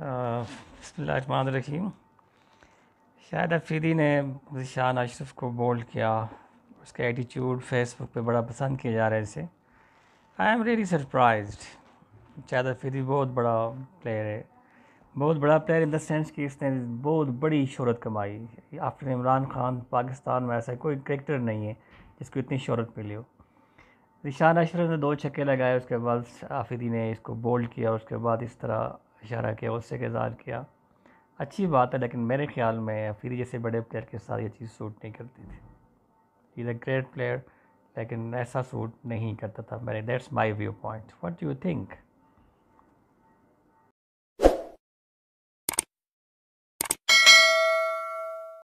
रखीम शायद अफरीदी ने शान अशरफ को बोल्ड किया उसका एटीट्यूड फेसबुक पे बड़ा पसंद किया जा रहा है इसे आई एम रियली सरप्राइज शायद अफरीदी बहुत बड़ा प्लेयर है बहुत बड़ा प्लेयर इन द सेंस कि इसने बहुत बड़ी शहरत कमाई आफ्टर इमरान खान पाकिस्तान में ऐसा कोई क्रिकेटर नहीं है जिसको इतनी शहरत मिली हो रिशान अशरफ ने दो छक्के लगाए उसके बाद आफिदी ने इसको बोल्ड किया उसके बाद इस तरह इशारा किया उससे इजहार किया अच्छी बात है लेकिन मेरे ख्याल में फिर जैसे बड़े प्लेयर के साथ ये चीज़ सूट नहीं करती थी इज़ अ ग्रेट प्लेयर लेकिन ऐसा सूट नहीं करता था मेरे that's my view point what you think